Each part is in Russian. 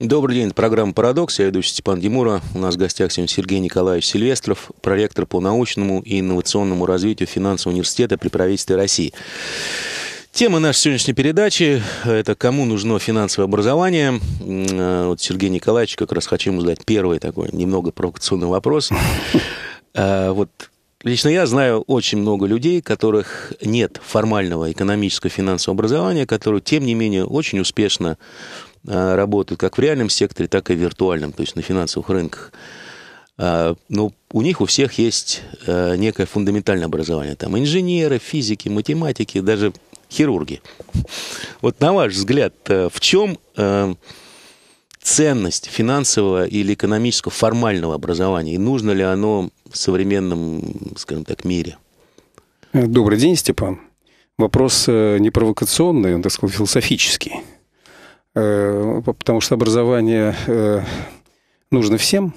Добрый день, это программа «Парадокс». Я ведущий Степан Демура. У нас в гостях сегодня Сергей Николаевич Сильвестров, проректор по научному и инновационному развитию финансового университета при правительстве России. Тема нашей сегодняшней передачи – это «Кому нужно финансовое образование?». Э, вот Сергей Николаевич как раз хочу ему задать первый такой немного провокационный вопрос. Э, вот Лично я знаю очень много людей, которых нет формального экономического финансового образования, которые, тем не менее, очень успешно а, работают как в реальном секторе, так и в виртуальном, то есть на финансовых рынках. А, Но ну, у них у всех есть а, некое фундаментальное образование. Там инженеры, физики, математики, даже хирурги. Вот на ваш взгляд, в чем ценность финансового или экономического формального образования? И нужно ли оно в современном, скажем так, мире? Добрый день, Степан. Вопрос э, не провокационный, он, так сказать, философический. Э, потому что образование э, нужно всем,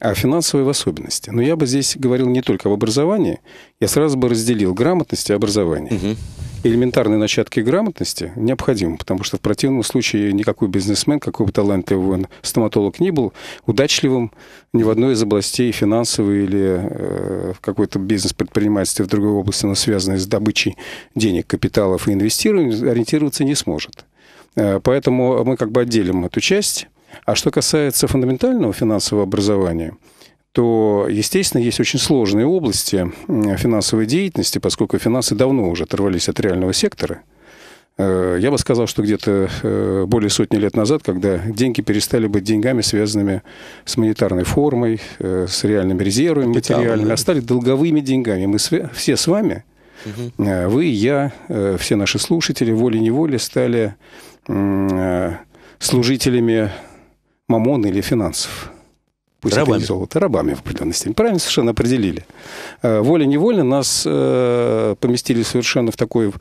а финансовые в особенности. Но я бы здесь говорил не только об образовании, я сразу бы разделил грамотность и образование. Угу. Элементарные начатки грамотности необходимы, потому что в противном случае никакой бизнесмен, какой бы талантливый он стоматолог ни был, удачливым ни в одной из областей финансовой или э, какой-то бизнес-предпринимательстве в другой области, но связанной с добычей денег, капиталов и инвестированием, ориентироваться не сможет. Э, поэтому мы как бы отделим эту часть. А что касается фундаментального финансового образования, то, естественно, есть очень сложные области финансовой деятельности, поскольку финансы давно уже оторвались от реального сектора. Э, я бы сказал, что где-то э, более сотни лет назад, когда деньги перестали быть деньгами, связанными с монетарной формой, с реальными резервами материальными, а стали долговыми деньгами. Мы все с вами, угу. вы, я, все наши слушатели волей-неволей стали Э, служителями мамон или финансов пусть рабами. это не золото, рабами в определенной степени. Правильно совершенно определили. Э, волей-невольно нас э, поместили совершенно в такую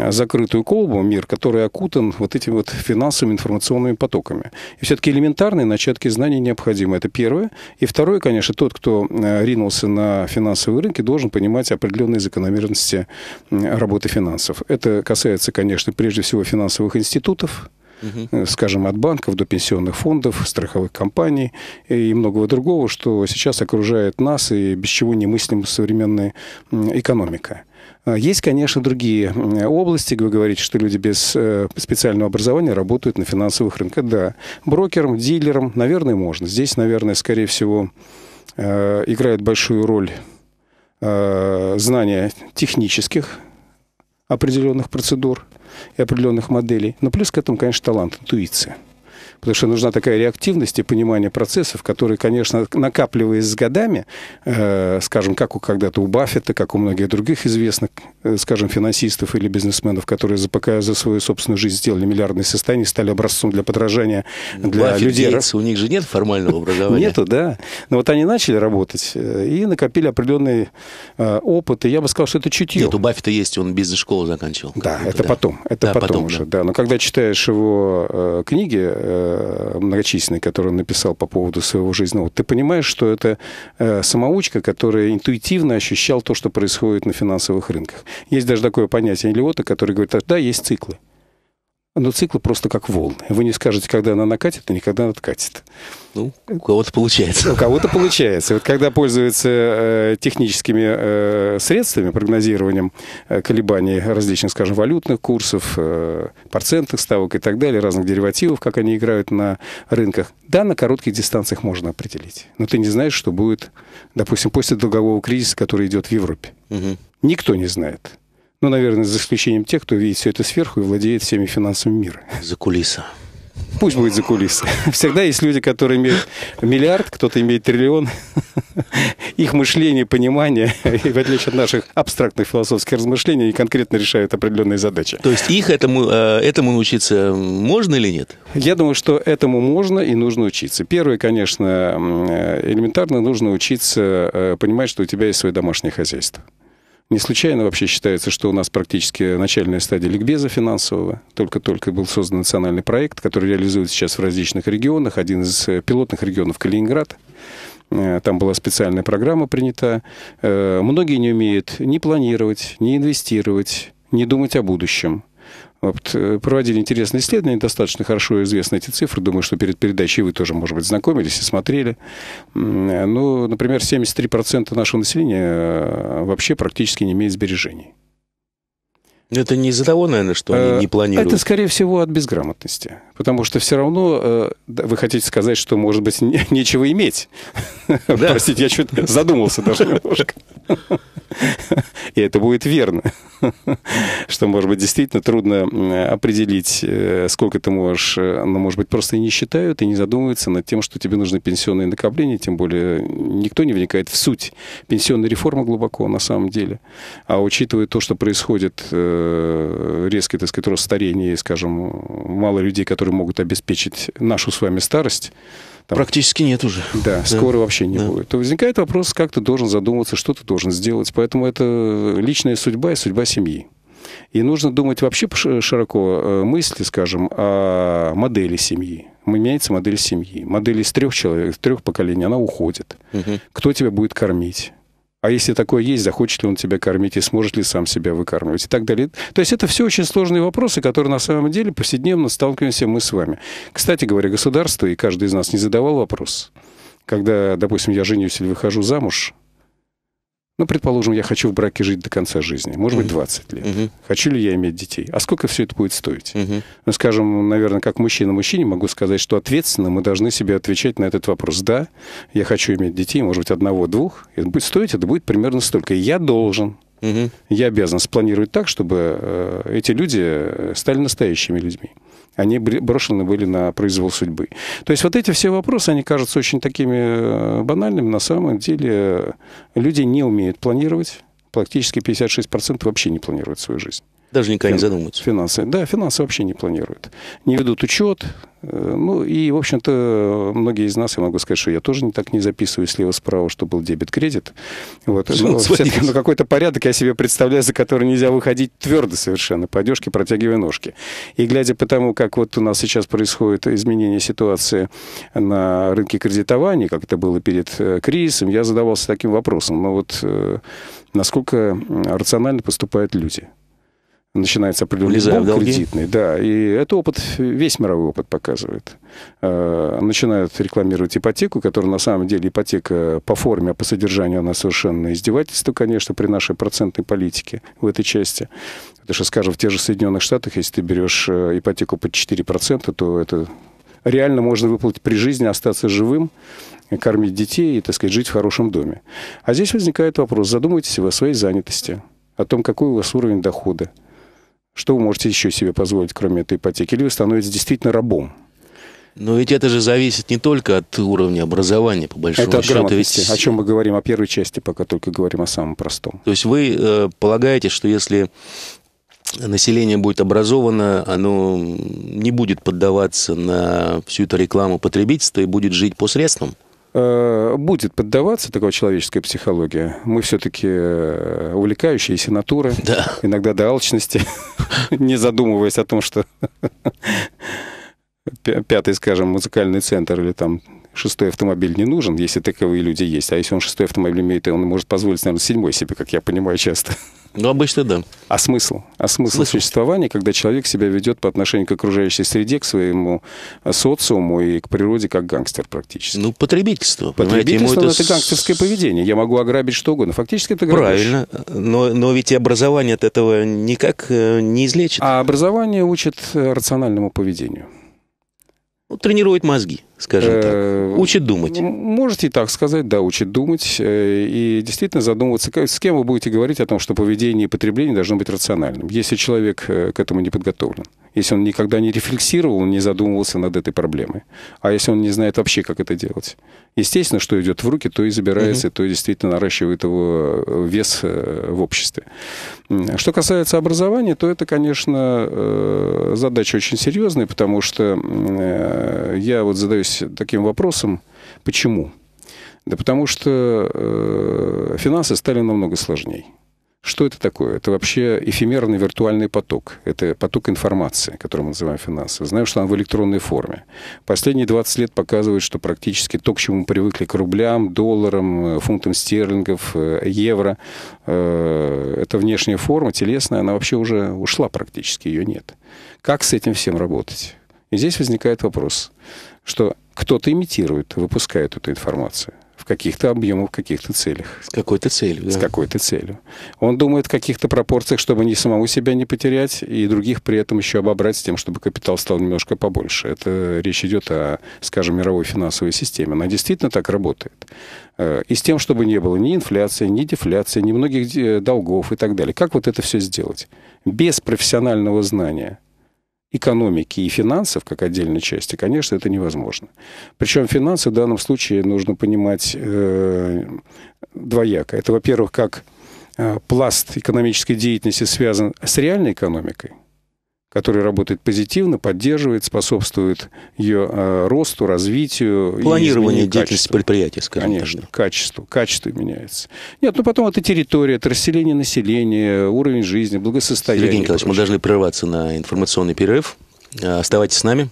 закрытую колбу, мир, который окутан вот этими вот финансовыми информационными потоками. И все-таки элементарные начатки знаний необходимы. Это первое. И второе, конечно, тот, кто э, ринулся на финансовые рынки, должен понимать определенные закономерности работы финансов. Это касается, конечно, прежде всего финансовых институтов, угу. скажем, от банков до пенсионных фондов, страховых компаний и многого другого, что сейчас окружает нас и без чего немыслима современная экономика. Э, есть, конечно, другие области, вы говорите, что люди без э, специального образования работают на финансовых рынках. Да, брокером, дилером, наверное, можно. Здесь, наверное, скорее всего, играет большую роль знания технических определенных процедур и определенных моделей. Но плюс к этому, конечно, талант, интуиция потому что нужна такая реактивность и понимание процессов, которые, конечно, накапливаясь с годами, э, скажем, как у когда-то у Баффета, как у многих других известных, э, скажем, финансистов или бизнесменов, которые за, пока за свою собственную жизнь сделали миллиардные состояния, стали образцом для подражания для Баффет, людей. Гейтс, у них же нет формального образования. Нету, да. Но вот они начали работать э, и накопили определенный опыт, и я бы сказал, что это чутье. Нет, у Баффета есть, он бизнес-школу заканчивал. Да, это да. потом, это да, потом, уже, да. Но когда читаешь его книги, Э, многочисленные, которые он написал по поводу своего жизненного, ты понимаешь, что это э, самоучка, которая интуитивно ощущал то, что происходит на финансовых рынках. Есть даже такое понятие Лиота, который говорит, «А, да, есть циклы. Но ну, циклы просто как волны. Вы не скажете, когда она накатит, а никогда она откатит. Ну, у кого-то получается. Ну, у кого-то получается. Вот когда пользуются э, техническими э, средствами, прогнозированием э, колебаний различных, скажем, валютных курсов, э, процентных ставок и так далее, разных деривативов, как они играют на рынках, да, на коротких дистанциях можно определить. Но ты не знаешь, что будет, допустим, после долгового кризиса, который идет в Европе. Угу. Никто не знает. Ну, наверное, за исключением тех, кто видит все это сверху и владеет всеми финансами мира. За кулиса. Пусть будет за кулисы. Всегда есть люди, которые имеют миллиард, кто-то имеет триллион. Их мышление, понимание, в отличие от наших абстрактных философских размышлений, они конкретно решают определенные задачи. То есть их этому, э, этому научиться можно или нет? Я думаю, что этому можно и нужно учиться. Первое, конечно, э, элементарно нужно учиться э, понимать, что у тебя есть свое домашнее хозяйство. Не случайно вообще считается, что у нас практически начальная стадия ликбеза финансового. Только-только был создан национальный проект, который реализуется сейчас в различных регионах. Один из э, пилотных регионов Калининград. Э, там была специальная программа принята. Э, многие не умеют ни планировать, ни инвестировать, ни думать о будущем. Вот, э, проводили интересные исследования, достаточно хорошо известны эти цифры. Думаю, что перед передачей вы тоже, может быть, знакомились и смотрели. Э, ну, например, 73% нашего населения э, вообще практически не имеет сбережений. Это не из-за того, наверное, что они э, не планируют. Это, скорее всего, от безграмотности. Потому что все равно э, вы хотите сказать, что, может быть, нечего иметь. Простите, я чуть задумался даже немножко. И это будет верно. Что, может быть, действительно трудно э, определить, сколько ты можешь. Но, ну, может быть, просто и не считают, и не задумываются над тем, что тебе нужны пенсионные накопления. Тем более, никто не вникает в суть. пенсионной реформы глубоко, на самом деле. А учитывая то, что происходит Э, резкий, так сказать, рост старения скажем, мало людей, которые могут обеспечить нашу с вами старость, там, Практически нет уже. Да, да. скоро вообще не да. будет. То возникает вопрос, как ты должен задуматься, что ты должен сделать. Поэтому это личная судьба и судьба семьи. И нужно думать вообще широко э, мысли, скажем, о модели семьи. Меняется модель семьи. Модель из трех человек, из трех поколений, она уходит. Угу. Кто тебя будет кормить? а если такое есть, захочет ли он тебя кормить и сможет ли сам себя выкармливать и так далее. То есть это все очень сложные вопросы, которые на самом деле повседневно сталкиваемся мы с вами. Кстати говоря, государство и каждый из нас не задавал вопрос. Когда, допустим, я женюсь или выхожу замуж, ну, предположим, я хочу в браке жить до конца жизни, может быть, 20 лет. Uh-huh. Хочу ли я иметь детей? А сколько все это будет стоить? Uh-huh. Ну, скажем, наверное, как мужчина мужчине могу сказать, что ответственно мы должны себе отвечать на этот вопрос. Да, я хочу иметь детей, может быть, одного-двух. Будет Стоить это будет примерно столько. Я должен Угу. Я обязан спланировать так, чтобы э, эти люди стали настоящими людьми они брошены были на произвол судьбы. То есть вот эти все вопросы, они кажутся очень такими э, банальными. На самом деле э, люди не умеют планировать. Практически 56% вообще не планируют свою жизнь. Даже никогда не задумываются. Финансы. Да, финансы вообще не планируют. Не ведут учет, Э, ну и, в общем-то, многие из нас, я могу сказать, что я тоже не так не записываю слева-справа, что был дебет-кредит. Вот. Ну, но какой-то порядок я себе представляю, за который нельзя выходить твердо совершенно, по одежке протягивая ножки. И глядя по тому, как вот у нас сейчас происходит изменение ситуации на рынке кредитования, как это было перед э, кризисом, я задавался таким вопросом. Ну вот э, насколько рационально поступают люди – начинается определенный Влезая долг кредитный. Да, и это опыт, весь мировой опыт показывает. Э, начинают рекламировать ипотеку, которая на самом деле ипотека по форме, а по содержанию она совершенно издевательство, конечно, при нашей процентной политике в этой части. Потому что, скажем, в тех же Соединенных Штатах, если ты берешь э, ипотеку под 4%, то это реально можно выплатить при жизни, остаться живым, кормить детей и, так сказать, жить в хорошем доме. А здесь возникает вопрос, задумайтесь вы о своей занятости, о том, какой у вас уровень дохода, что вы можете еще себе позволить, кроме этой ипотеки? Или вы становитесь действительно рабом? Но ведь это же зависит не только от уровня образования, по большому это счету. ведь... О чем мы говорим? О первой части пока только говорим о самом простом. То есть вы э, полагаете, что если население будет образовано, оно не будет поддаваться на всю эту рекламу потребительства и будет жить по средствам? Э, будет поддаваться такой человеческая психология. Мы все-таки э, увлекающиеся натуры, да. иногда до алчности, не задумываясь о том, что пятый, скажем, музыкальный центр или там шестой автомобиль не нужен, если таковые люди есть. А если он шестой автомобиль имеет, он может позволить, наверное, седьмой себе, как я понимаю часто. Ну, обычно да. А смысл? А смысл, смысл существования, когда человек себя ведет по отношению к окружающей среде, к своему социуму и к природе, как гангстер практически. Ну, потребительство. Потребительство это... Ну, это гангстерское поведение. Я могу ограбить что угодно. Фактически это грабеж. Правильно. Но, но ведь образование от этого никак э, не излечит. А образование учит э, рациональному поведению ну, тренирует мозги, скажем так, э, учит думать. Можете и так сказать, да, учит думать э, и действительно задумываться, с кем вы будете говорить о том, что поведение и потребление должно быть рациональным, если человек э, к этому не подготовлен если он никогда не рефлексировал, не задумывался над этой проблемой. А если он не знает вообще, как это делать? Естественно, что идет в руки, то и забирается, угу. то и действительно наращивает его э, вес э, в обществе. Что касается образования, то это, конечно, э, задача очень серьезная, потому что я вот задаюсь таким вопросом, почему? Да потому что финансы стали намного сложнее. Что это такое? Это вообще эфемерный виртуальный поток. Это поток информации, который мы называем финансовой. Знаем, что он в электронной форме. Последние 20 лет показывают, что практически то, к чему мы привыкли, к рублям, долларам, э, фунтам стерлингов, э, евро, э, это внешняя форма, телесная, она вообще уже ушла практически, ее нет. Как с этим всем работать? И здесь возникает вопрос, что кто-то имитирует, выпускает эту информацию каких-то объемах, в каких-то целях. С какой-то целью, да. С какой-то целью. Он думает в каких-то пропорциях, чтобы не самого себя не потерять, и других при этом еще обобрать с тем, чтобы капитал стал немножко побольше. Это речь идет о, скажем, мировой финансовой системе. Она действительно так работает. Э, и с тем, чтобы не было ни инфляции, ни дефляции, ни многих э, долгов и так далее. Как вот это все сделать? Без профессионального знания – экономики и финансов как отдельной части, конечно, это невозможно. Причем финансы в данном случае нужно понимать э, двояко. Это, во-первых, как э, пласт экономической деятельности связан с реальной экономикой – который работает позитивно, поддерживает, способствует ее э, росту, развитию. Планирование деятельности качества. предприятия, скажем Конечно, так. качество. Качество меняется. Нет, ну потом это территория, это расселение населения, уровень жизни, благосостояние. Сергей Николаевич, мы должны прерваться на информационный перерыв. Э, оставайтесь с нами.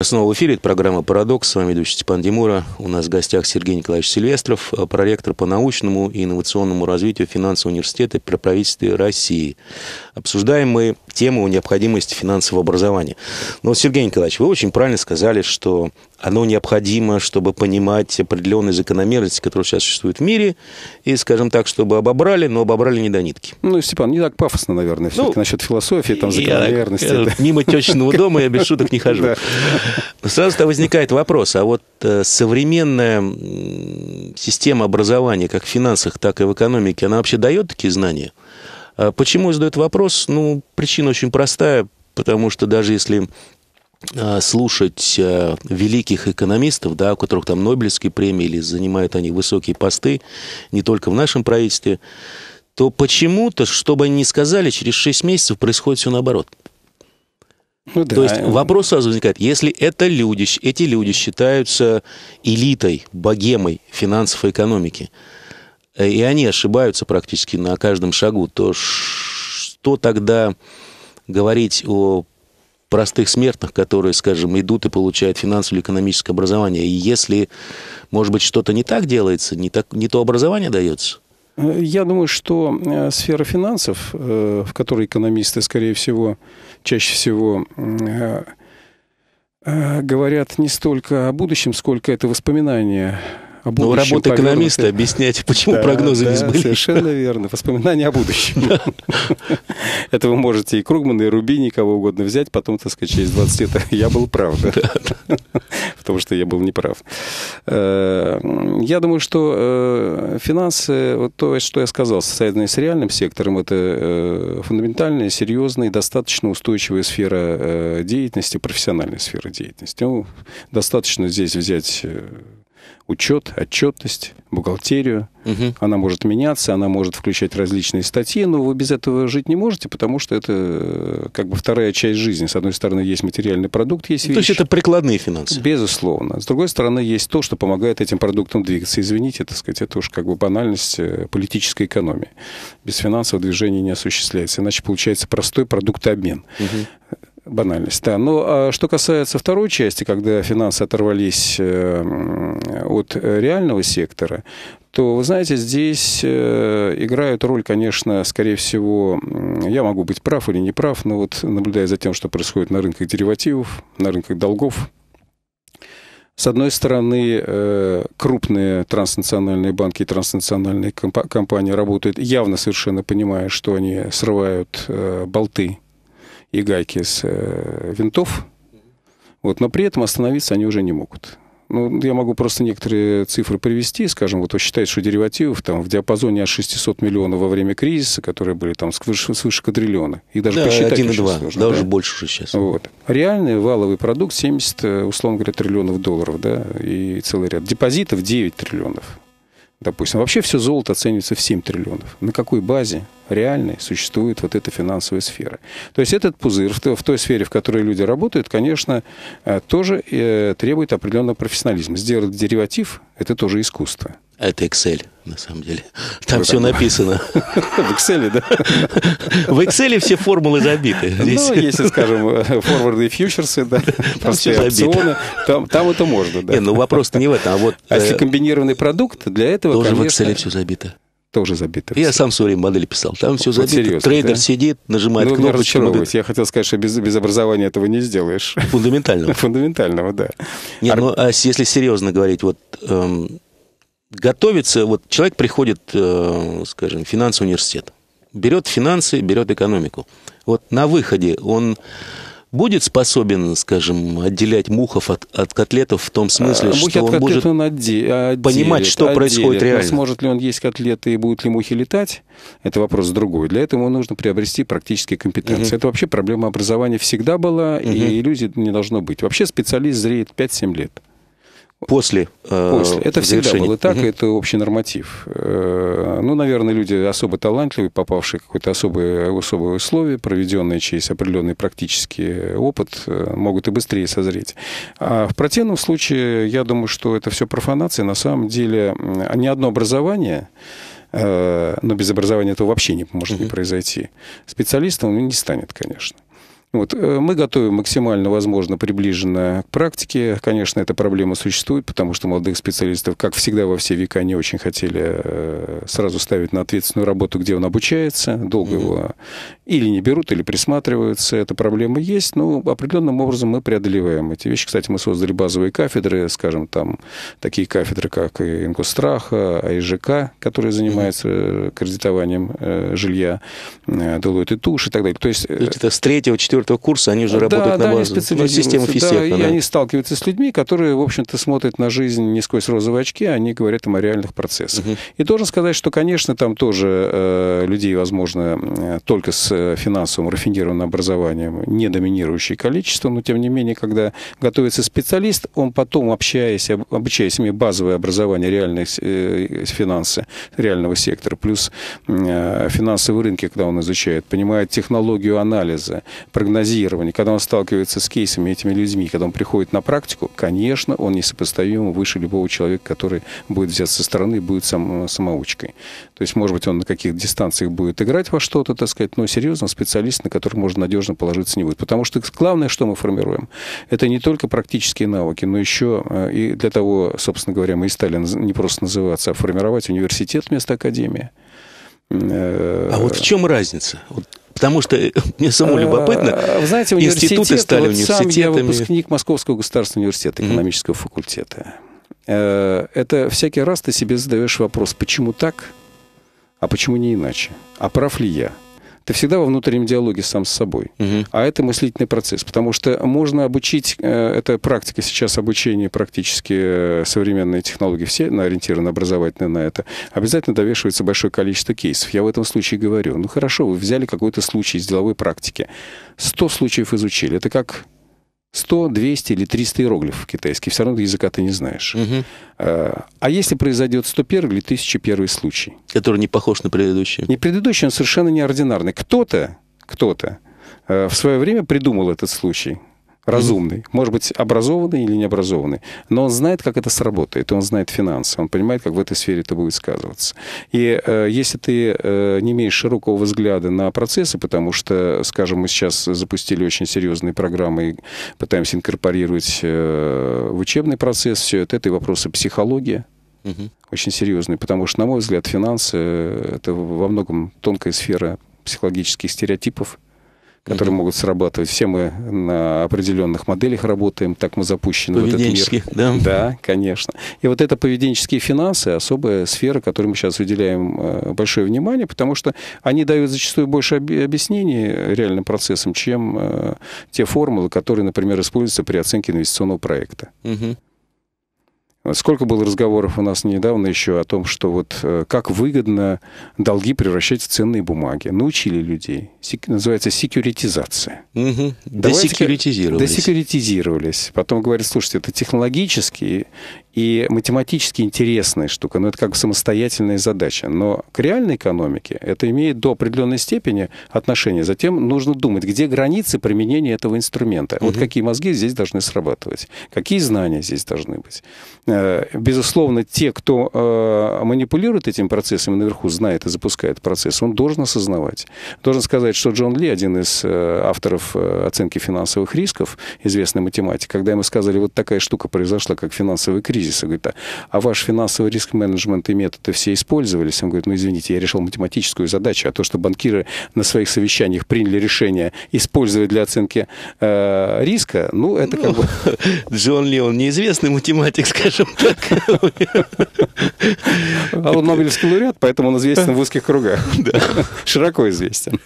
Снова в эфире, это программа «Парадокс». С вами ведущий Степан Демура. У нас в гостях Сергей Николаевич Сильвестров, э, проректор по научному и инновационному развитию финансового университета при правительстве России. Обсуждаем мы тему необходимости финансового образования. Но, Сергей Николаевич, вы очень правильно сказали, что оно необходимо, чтобы понимать определенные закономерности, которые сейчас существуют в мире, и, скажем так, чтобы обобрали, но обобрали не до нитки. Ну, Степан, не так пафосно, наверное, все-таки ну, насчет философии, там, закономерности. Я, э, это... Мимо тещиного дома я без шуток не хожу. Сразу-то возникает вопрос, а вот э, современная система образования как в финансах, так и в экономике, она вообще дает такие знания? А почему я вопрос? Ну, причина очень простая, потому что даже если а, слушать а, великих экономистов, да, у которых там Нобелевские премии или занимают они высокие посты, не только в нашем правительстве, то почему-то, что бы они ни сказали, через 6 месяцев происходит все наоборот. Ну, да. То есть вопрос сразу возникает, если это люди, эти люди считаются элитой, богемой финансов экономики, Э, и они ошибаются практически на каждом шагу, то что тогда говорить о простых смертных, которые, скажем, идут и получают финансовое или экономическое образование. И если, может быть, что-то не так делается, не, так, не то образование дается? Э, я думаю, что э, сфера финансов, в которой экономисты, скорее всего, чаще всего говорят не столько о будущем, сколько это воспоминания о ну, будущем. Но работа экономиста объяснять, почему да, прогнозы да, не сбылись. Совершенно верно. Воспоминания о будущем. Это вы можете и Кругмана, и Рубини, кого угодно взять, потом, так сказать, через 20 лет я был прав. Потому что я был неправ. Э, я думаю, что э, финансы, вот то, что я сказал, социальное с реальным сектором, это э, фундаментальная, серьезная и достаточно устойчивая сфера деятельности, профессиональная сфера деятельности. Ну, достаточно здесь взять учет, отчетность, бухгалтерию. Угу. Она может меняться, она может включать различные статьи, но вы без этого жить не можете, потому что это э, как бы вторая часть жизни. С одной стороны, есть материальный продукт, есть вещи. То есть это прикладные финансы? Безусловно. С другой стороны, есть то, что помогает этим продуктам двигаться. Извините, так сказать, это уж как бы банальность э, политической экономии. Без финансов движение не осуществляется. Иначе получается простой продуктообмен. Угу банальность. Да. Но ну, а что касается второй части, когда финансы оторвались э, от реального сектора, то, вы знаете, здесь э, играют роль, конечно, скорее всего, я могу быть прав или не прав, но вот наблюдая за тем, что происходит на рынках деривативов, на рынках долгов, с одной стороны, э, крупные транснациональные банки и транснациональные компании работают, явно совершенно понимая, что они срывают болты и гайки с э, винтов. Вот, но при этом остановиться они уже не могут. Ну, я могу просто некоторые цифры привести. Скажем, вот считать что деривативов там в диапазоне от 600 миллионов во время кризиса, которые были там свыше, свыше квадриллиона. И даже да, посчитать 1,2, сложно, даже да? больше уже сейчас. Вот. Реальный валовый продукт 70, э, условно говоря, триллионов долларов, да, и целый ряд. Депозитов 9 триллионов допустим. Вообще все золото оценивается в 7 триллионов. На какой базе реальной существует вот эта финансовая сфера? То есть этот пузырь в той сфере, в которой люди работают, конечно, э, тоже э, требует определенного профессионализма. Сделать дериватив это тоже искусство. это Excel, на самом деле. Там все написано. В Excel, да? В Excel все формулы забиты. Ну, Здесь... Ну, если, скажем, форвардные фьючерсы, да, там все опционы, там, там это можно, да. Не, ну вопрос не в этом, а вот... А если э, комбинированный продукт, для этого, Тоже конечно... в Excel все забито тоже забито. Я все. сам в свое время модели писал. Там все вот забито. Серьезно, Трейдер да? сидит, нажимает ну, кнопочку. Ну, Я хотел сказать, что без, без образования этого не сделаешь. Фундаментального. Фундаментального, да. Не, Ар... ну, а если серьезно говорить, вот эм, готовится, вот человек приходит, э, скажем, финансовый университет, берет финансы, берет экономику. Вот на выходе он будет способен, скажем, отделять мухов от, от котлетов в том смысле, а, что он может он отделит, понимать, что отделит. происходит реально. сможет ли он есть котлеты и будут ли мухи летать, это вопрос другой. Для этого нужно приобрести практические компетенции. Угу. Это вообще проблема образования всегда была, угу. и иллюзий не должно быть. Вообще специалист зреет 5-7 лет. После, э, После. Это всегда было так, угу. это общий норматив. Э, ну, наверное, люди особо талантливые, попавшие в какое-то особое, особое условие, проведенные через определенный практический опыт, э, могут и быстрее созреть. А в противном случае, я думаю, что это все профанация. На самом деле, ни одно образование но ну, без образования этого вообще не может угу. не произойти. Специалистом он не станет, конечно. Вот. Э, мы готовим максимально, возможно, приближенно к практике. Конечно, эта проблема существует, потому что молодых специалистов, как всегда во все века, не очень хотели э, сразу ставить на ответственную работу, где он обучается. Долго его или не берут, или присматриваются. Эта проблема есть, но определенным образом мы преодолеваем эти вещи. Кстати, мы создали базовые кафедры, скажем, там такие кафедры, как и АИЖК, а которые занимаются кредитованием э, жилья, э, и Туш и так далее. То есть... Э, это с третьего, четвертого четвертого курса они уже работают да, на, базу, они на систему физтеха. Да, да, и они сталкиваются с людьми, которые, в общем-то, смотрят на жизнь не сквозь розовые очки, а они говорят им о реальных процессах. Угу. И должен сказать, что, конечно, там тоже э, людей, возможно, только с э, финансовым рафинированным образованием не доминирующее количество, но, тем не менее, когда готовится специалист, он потом, общаясь, об, обучаясь ими базовое образование, реальные э, финансы, реального сектора, плюс э, финансовые рынки, когда он изучает, понимает технологию анализа, прогнозирование прогнозирования, когда он сталкивается с кейсами этими людьми, когда он приходит на практику, конечно, он несопоставимо выше любого человека, который будет взят со стороны и будет сам, э, самоучкой. То есть, может быть, он на каких-то дистанциях будет играть во что-то, так сказать, но серьезно специалист, на который можно надежно положиться не будет. Потому что главное, что мы формируем, это не только практические навыки, но еще э, и для того, собственно говоря, мы и стали не просто называться, а формировать университет вместо академии. Э, а вот в чем разница? Потому что э, мне самому э, любопытно. Вы знаете, институты стали вот университетами. Сам я выпускник Московского государственного университета, экономического mm-hmm. факультета. Э, это всякий раз ты себе задаешь вопрос, почему так, а почему не иначе? А прав ли я? ты всегда во внутреннем диалоге сам с собой. Угу. А это мыслительный процесс, потому что можно обучить, э, это практика сейчас обучения практически э, современные технологии, все ориентированы образовательно на это, обязательно довешивается большое количество кейсов. Я в этом случае говорю, ну хорошо, вы взяли какой-то случай из деловой практики, 100 случаев изучили, это как 100, 200 или 300 иероглифов китайских, все равно языка ты не знаешь. Угу. А если произойдет 101 или 1001 случай? Который не похож на предыдущий. Не предыдущий, он совершенно неординарный. Кто-то, кто-то э, в свое время придумал этот случай разумный, может быть, образованный или необразованный, но он знает, как это сработает, он знает финансы, он понимает, как в этой сфере это будет сказываться. И э, если ты э, не имеешь широкого взгляда на процессы, потому что, скажем, мы сейчас запустили очень серьезные программы и пытаемся инкорпорировать э, в учебный процесс все это, это и вопросы психологии, угу. очень серьезные, потому что, на мой взгляд, финансы – это во многом тонкая сфера психологических стереотипов которые могут срабатывать. Все мы на определенных моделях работаем, так мы запущены в этот мир. да? Да, конечно. И вот это поведенческие финансы, особая сфера, которой мы сейчас уделяем э, большое внимание, потому что они дают зачастую больше объяснений реальным процессам, чем э, те формулы, которые, например, используются при оценке инвестиционного проекта. mm Сколько было разговоров у нас недавно еще о том, что вот э, как выгодно долги превращать в ценные бумаги. Научили людей. Сек, называется секьюритизация. Угу. Десекьюритизировались. Десекьюритизировались. Потом говорят, слушайте, это технологически и математически интересная штука, но это как самостоятельная задача. Но к реальной экономике это имеет до определенной степени отношение. Затем нужно думать, где границы применения этого инструмента. Угу. Вот какие мозги здесь должны срабатывать, какие знания здесь должны быть э, Э, безусловно, те, кто э, манипулирует этим процессом наверху, знает и запускает процесс, он должен осознавать. Должен сказать, что Джон Ли, один из э, авторов оценки финансовых рисков, известный математик, когда ему сказали, вот такая штука произошла, как финансовый кризис, он говорит, а ваш финансовый риск-менеджмент и методы все использовались? Он говорит, ну, извините, я решил математическую задачу, а то, что банкиры на своих совещаниях приняли решение использовать для оценки э, риска, ну, это ну, как бы... Джон Ли, он неизвестный математик, скажем а он Нобелевский лауреат, поэтому он известен в узких кругах. Широко известен.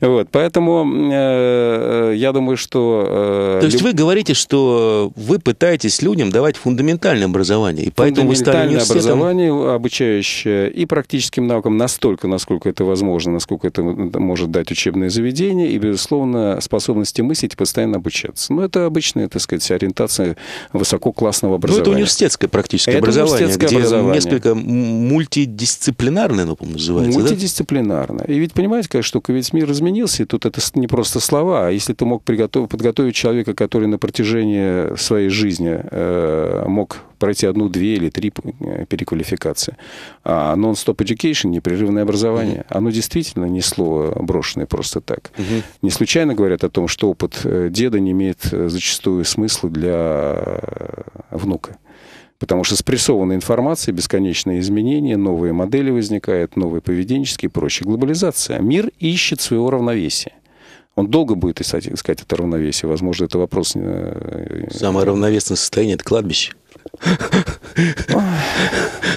Вот, поэтому э, я думаю, что... Э, То есть люб... вы говорите, что вы пытаетесь людям давать фундаментальное образование, и поэтому вы стали университетом... образование, обучающее и практическим наукам настолько, насколько это возможно, насколько это может дать учебное заведение, и, безусловно, способности мыслить и постоянно обучаться. Но это обычная, так сказать, ориентация высококлассного образования образование. Ну, это университетское практически образование, университетское где образование. несколько мультидисциплинарное, оно, ну, по-моему, называется, Мультидисциплинарное. Да? И ведь, понимаете, какая штука, ведь мир изменился, и тут это не просто слова. А если ты мог приготовить, подготовить человека, который на протяжении своей жизни э, мог пройти одну, две или три э, переквалификации. А non-stop education, непрерывное образование, mm-hmm. оно действительно не слово брошенное просто так. Mm-hmm. Не случайно говорят о том, что опыт э, деда не имеет э, зачастую смысла для внука. Потому что спрессованная информация, бесконечные изменения, новые модели возникают, новые поведенческие и прочее. Глобализация. Мир ищет своего равновесия. Он долго будет искать это равновесие. Возможно, это вопрос... Э, Самое равновесное состояние – это кладбище.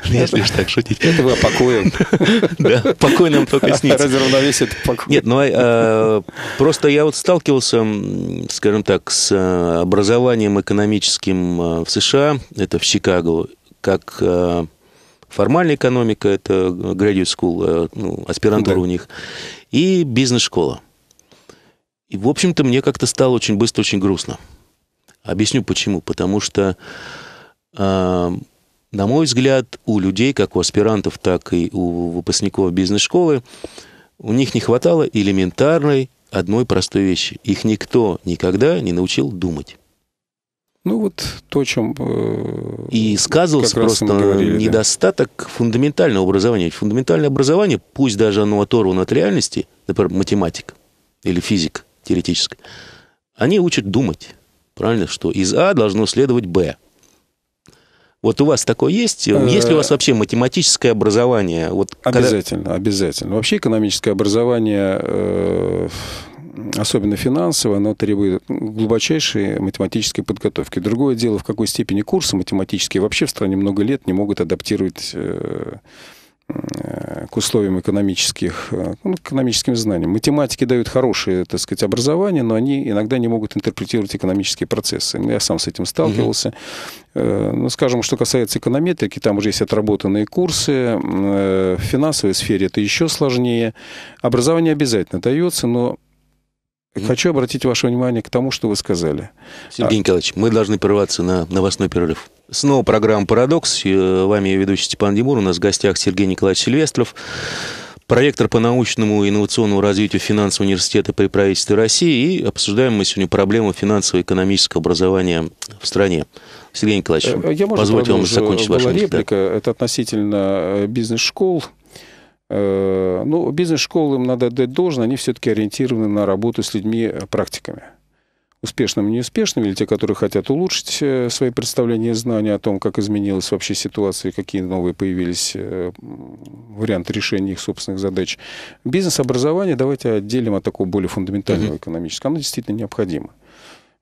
Если уж так шутить. Это вы о покое. Да, покой нам только снится. Разравновесит покой. Нет, ну а, а, просто я вот сталкивался, скажем так, с а, образованием экономическим в США, это в Чикаго, как формальная экономика, это graduate school, ну, аспирантура у них, и бизнес-школа. И, в общем-то, мне как-то стало очень быстро очень грустно. Объясню почему. Потому что на мой взгляд, у людей, как у аспирантов, так и у выпускников бизнес-школы, у них не хватало элементарной одной простой вещи. Их никто никогда не научил думать. Ну вот то, о чем... Э, и сказывался просто говорили, недостаток да. фундаментального образования. Фундаментальное образование, пусть даже оно оторвано от реальности, например, математик или физик теоретическая, они учат думать. Правильно, что из А должно следовать Б. Вот у вас такое есть? Э, есть ли у вас вообще математическое образование? Вот обязательно, когда... обязательно. Вообще экономическое образование э, особенно финансовое, оно требует глубочайшей математической подготовки. Другое дело, в какой степени курсы математические вообще в стране много лет не могут адаптировать э, Э, к условиям экономических, э, ну, к экономическим знаниям. Математики дают хорошее, так сказать, образование, но они иногда не могут интерпретировать экономические процессы. Ну, я сам с этим сталкивался. Mm-hmm. Ну, скажем, что касается эконометрики, там уже есть отработанные курсы. В финансовой сфере это еще сложнее. Образование обязательно дается, но хочу обратить ваше внимание к тому, что вы сказали. Сергей а Николаевич, мы должны прерваться на новостной перерыв. Снова программа «Парадокс». Э, вами я ведущий Степан Димур. У нас в гостях Сергей Николаевич Сильвестров, проектор по научному и инновационному развитию финансового университета при правительстве России. И обсуждаем мы сегодня проблему финансово-экономического образования в стране. Сергей Николаевич, э, я, позвольте вам закончить вашу мысль. реплика. Да. Это относительно э, бизнес-школ. Ну, бизнес-школам надо отдать должное, они все-таки ориентированы на работу с людьми-практиками успешным и неуспешным, или те, которые хотят улучшить э, свои представления и знания о том, как изменилась вообще ситуация, какие новые появились э, варианты решения их собственных задач. Бизнес, образование давайте отделим от такого более фундаментального экономического. Оно действительно необходимо.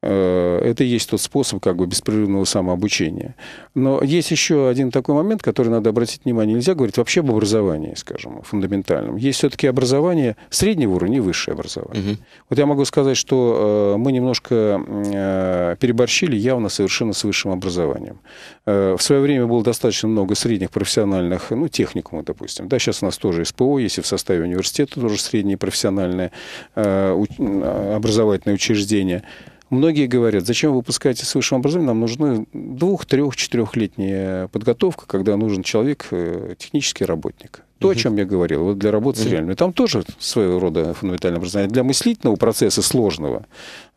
Э, это и есть тот способ как бы беспрерывного самообучения. Но есть еще один такой момент, который надо обратить внимание. Нельзя говорить вообще об образовании, скажем, фундаментальном. Есть все-таки образование среднего уровня и высшее образование. Угу. Вот я могу сказать, что э, мы немножко э, переборщили явно совершенно с высшим образованием. В свое время было достаточно много средних профессиональных, ну, техникумов, допустим. Да, сейчас у нас тоже СПО есть и в составе университета тоже средние профессиональные образовательные учреждения. Многие говорят, зачем выпускать с высшим образованием, нам нужны двух, трех, четырехлетняя подготовка, когда нужен человек, э, технический работник. То, о чем я говорил, вот для работы с реальными, ну, там тоже своего рода фундаментальное образование. Для мыслительного процесса сложного,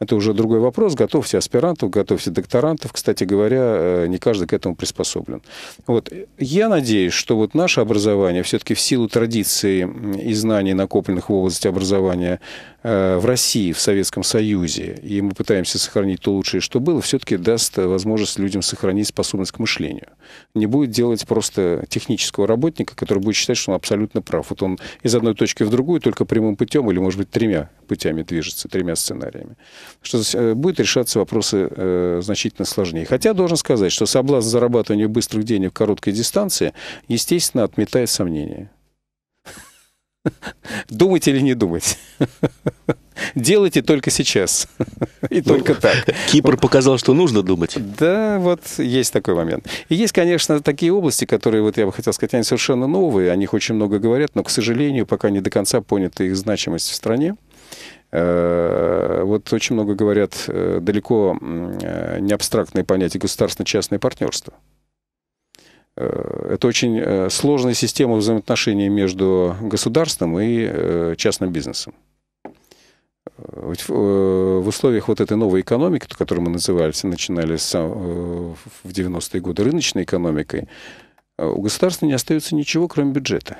это уже другой вопрос, готовьте аспирантов, готовьте докторантов, кстати говоря, э, не каждый к этому приспособлен. Вот. Я надеюсь, что вот наше образование все-таки в силу традиции и знаний, накопленных в области образования э, в России, в Советском Союзе, и мы пытаемся сохранить то лучшее, что было, все-таки даст возможность людям сохранить способность к мышлению. Не будет делать просто технического работника, который будет считать, что он абсолютно прав. Вот он из одной точки в другую только прямым путем или, может быть, тремя путями движется, тремя сценариями. Что э, будет решаться вопросы э, значительно сложнее. Хотя должен сказать, что соблазн зарабатывания быстрых денег в короткой дистанции, естественно, отметает сомнения. Думать или не думать? Делайте только сейчас. И ну, только так. Кипр показал, что нужно думать. Да, вот есть такой момент. И есть, конечно, такие области, которые, вот я бы хотел сказать, они совершенно новые, о них очень много говорят, но, к сожалению, пока не до конца понята их значимость в стране. Э, вот очень много говорят э, далеко э, не абстрактные понятия государственно-частное партнерство. Э, это очень э, сложная система взаимоотношений между государством и э, частным бизнесом. В условиях вот этой новой экономики, которую мы называли, начинали в 90-е годы рыночной экономикой, у государства не остается ничего, кроме бюджета.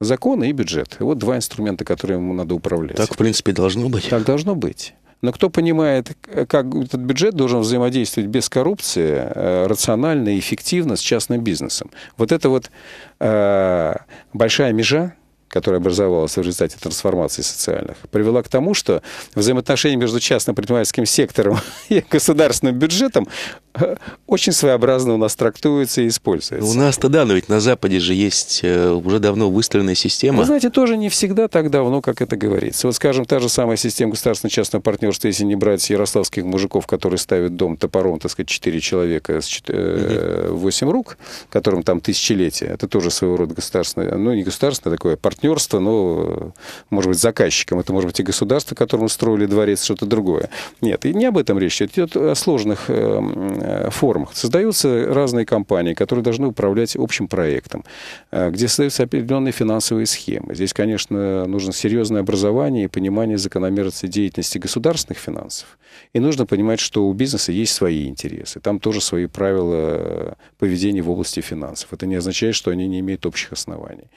Законы и бюджет. Вот два инструмента, которыми ему надо управлять. Так, в принципе, должно быть. Так должно быть. Но кто понимает, как этот бюджет должен взаимодействовать без коррупции, э, рационально и эффективно с частным бизнесом? Вот это вот э, большая межа, которая образовалась в результате трансформации социальных, привела к тому, что взаимоотношения между частным предпринимательским сектором и государственным бюджетом очень своеобразно у нас трактуется и используется. У нас-то да, но ведь на Западе же есть э, уже давно выстроенная система. Вы знаете, тоже не всегда так давно, как это говорится. Вот, скажем, та же самая система государственно-частного партнерства, если не брать ярославских мужиков, которые ставят дом топором, так сказать, четыре человека с 4, 8 э, рук, которым там тысячелетия. Это тоже своего рода государственное, ну, не государственное а такое, партнерство, но, э, может быть, заказчиком. Это может быть и государство, которому строили дворец, что-то другое. Нет, и не об этом речь идет. Идет о сложных эм, Э, формах. Создаются разные компании, которые должны управлять общим проектом, э, где создаются определенные финансовые схемы. Здесь, конечно, нужно серьезное образование и понимание закономерности деятельности государственных финансов. И нужно понимать, что у бизнеса есть свои интересы. Там тоже свои правила э, поведения в области финансов. Это не означает, что они не имеют общих оснований.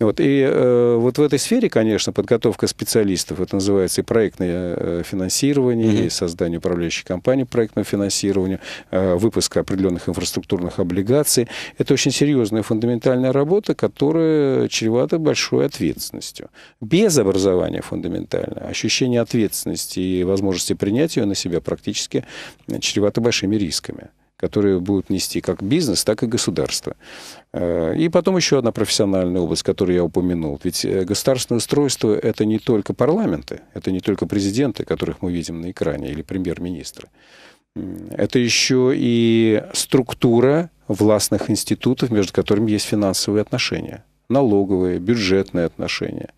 Вот. И э, вот в этой сфере, конечно, подготовка специалистов, это называется и проектное финансирование, mm-hmm. и создание управляющей компании проектного финансирования, Э, выпуска определенных инфраструктурных облигаций. Это очень серьезная фундаментальная работа, которая чревата большой ответственностью. Без образования фундаментально ощущение ответственности и возможности принять ее на себя практически э, чревато большими рисками которые будут нести как бизнес, так и государство. Э, и потом еще одна профессиональная область, которую я упомянул. Ведь государственное устройство – это не только парламенты, это не только президенты, которых мы видим на экране, или премьер-министры. Это еще и структура властных институтов, между которыми есть финансовые отношения, налоговые, бюджетные отношения.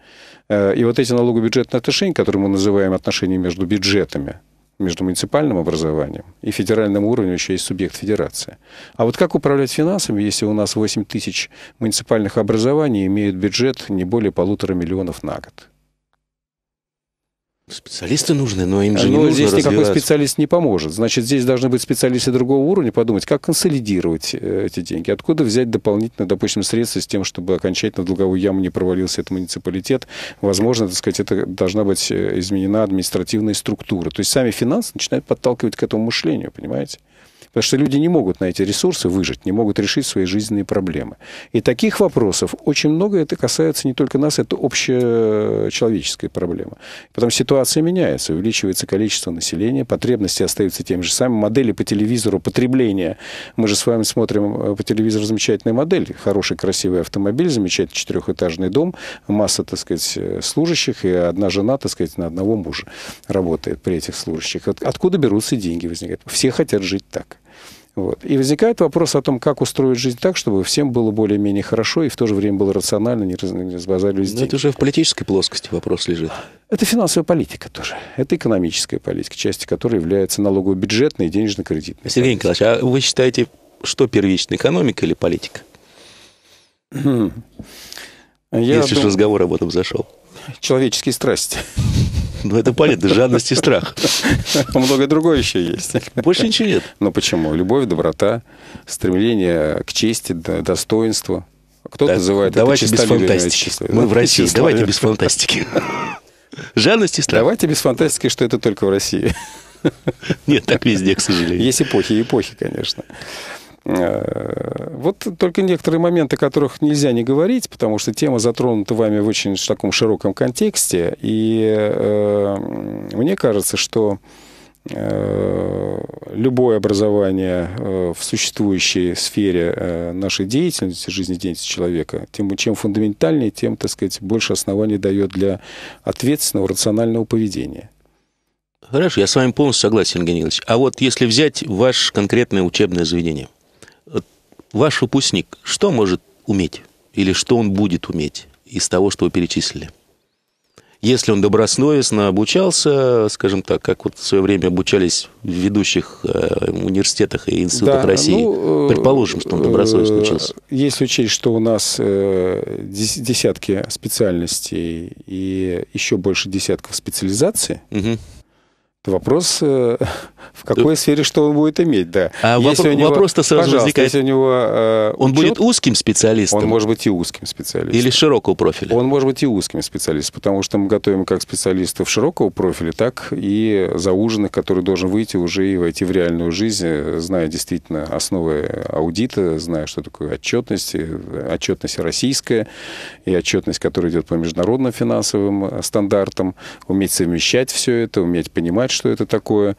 Э, и вот эти налогово-бюджетные отношения, которые мы называем отношения между бюджетами, между муниципальным образованием и федеральным уровнем еще есть субъект федерации. А вот как управлять финансами, если у нас 8 тысяч муниципальных образований имеют бюджет не более полутора миллионов на год? Специалисты нужны, но им же но не ну, нужно здесь развивать. никакой специалист не поможет. Значит, здесь должны быть специалисты другого уровня подумать, как консолидировать э, эти деньги, откуда взять дополнительно, допустим, средства с тем, чтобы окончательно в долговую яму не провалился этот муниципалитет. Возможно, так сказать, это должна быть э, изменена административная структура. То есть сами финансы начинают подталкивать к этому мышлению, понимаете? Потому что люди не могут на эти ресурсы выжить, не могут решить свои жизненные проблемы. И таких вопросов очень много, это касается не только нас, это общая человеческая проблема. Потом ситуация меняется, увеличивается количество населения, потребности остаются теми же самыми, модели по телевизору, потребления. Мы же с вами смотрим э, по телевизору замечательные модели, хороший красивый автомобиль, замечательный четырехэтажный дом, масса, так сказать, э, служащих, и одна жена, так сказать, на одного мужа работает при этих служащих. Откуда берутся деньги, возникает? Все хотят жить так. Вот. И возникает вопрос о том, как устроить жизнь так, чтобы всем было более-менее хорошо и в то же время было рационально, не, раз, деньги. это уже в политической плоскости вопрос лежит. Это финансовая политика тоже. Это экономическая политика, часть которой является налогово бюджетной и денежно кредитной Сергей Николаевич, а вы считаете, что первично, экономика или политика? Хм. Я Если дум... же разговор об этом зашел. Человеческие страсти. Ну, это понятно, жадность и страх. Много другое еще есть. Больше ничего нет. Но почему? Любовь, доброта, стремление к чести, достоинству. Кто да, называет давайте без фантастики. Мы в России, давайте без фантастики. Жадность и страх. Давайте без фантастики, что это только в России. Нет, так везде, к сожалению. Есть эпохи, эпохи, конечно. Э, вот только некоторые моменты, о которых нельзя не говорить, потому что тема затронута вами в очень таком широком контексте. И э, мне кажется, что э, любое образование э, в существующей сфере э, нашей деятельности, жизнедеятельности человека, тем чем фундаментальнее, тем, так сказать, больше оснований дает для ответственного, рационального поведения. Хорошо, я с вами полностью согласен, Евгений Ильич. А вот если взять ваше конкретное учебное заведение – Ваш выпускник что может уметь? Или что он будет уметь из того, что вы перечислили? Если он добросовестно обучался, скажем так, как вот в свое время обучались в ведущих э, университетах и институтах да, России, ну, э, предположим, что он добросовестно э, учился. Если учесть, что у нас десятки специальностей и еще больше десятков специализаций, угу. то вопрос в какой э, сфере что он будет иметь, да. А если воп- него, вопрос-то сразу возникает. Если у него, э, он будет узким специалистом? Он может быть и узким специалистом. Или широкого профиля? Он может быть и узким специалистом, потому что мы готовим как специалистов широкого профиля, так и зауженных, который должен выйти уже и войти в реальную жизнь, зная действительно основы аудита, зная, что такое отчетность, э, отчетность российская и отчетность, которая идет по международным финансовым стандартам, уметь совмещать все это, уметь понимать, что это такое,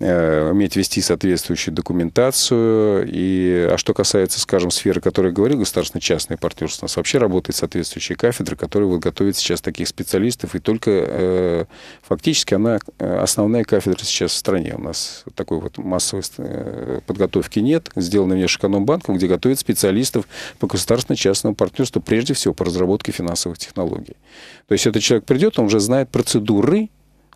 Э, уметь вести соответствующую документацию. И, а что касается, скажем, сферы, о которой я говорил, государственно-частное партнерство, у нас вообще работает соответствующая кафедра, которая вот готовит сейчас таких специалистов, и только э, фактически она э, основная кафедра сейчас в стране. У нас такой вот массовой э, подготовки нет, сделанной Внешэкономбанком, где готовят специалистов по государственно-частному партнерству, прежде всего по разработке финансовых технологий. То есть этот человек придет, он уже знает процедуры,